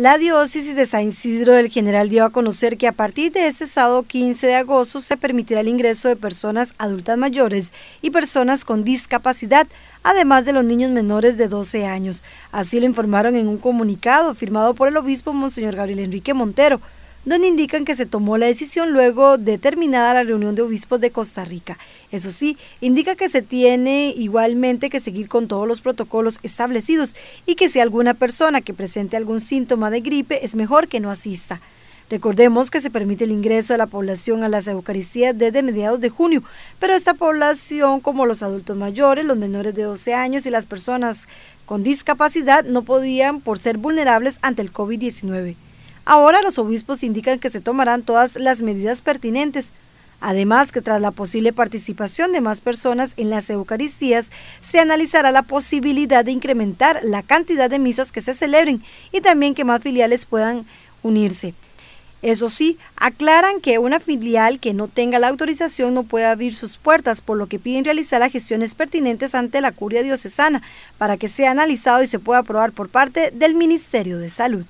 La diócesis de San Isidro del General dio a conocer que a partir de este sábado 15 de agosto se permitirá el ingreso de personas adultas mayores y personas con discapacidad, además de los niños menores de 12 años. Así lo informaron en un comunicado firmado por el obispo Monseñor Gabriel Enrique Montero donde indican que se tomó la decisión luego de terminada la reunión de obispos de Costa Rica. Eso sí, indica que se tiene igualmente que seguir con todos los protocolos establecidos y que si alguna persona que presente algún síntoma de gripe es mejor que no asista. Recordemos que se permite el ingreso de la población a las Eucaristías desde mediados de junio, pero esta población, como los adultos mayores, los menores de 12 años y las personas con discapacidad, no podían por ser vulnerables ante el COVID-19. Ahora los obispos indican que se tomarán todas las medidas pertinentes. Además que tras la posible participación de más personas en las Eucaristías, se analizará la posibilidad de incrementar la cantidad de misas que se celebren y también que más filiales puedan unirse. Eso sí, aclaran que una filial que no tenga la autorización no puede abrir sus puertas, por lo que piden realizar las gestiones pertinentes ante la curia diocesana para que sea analizado y se pueda aprobar por parte del Ministerio de Salud.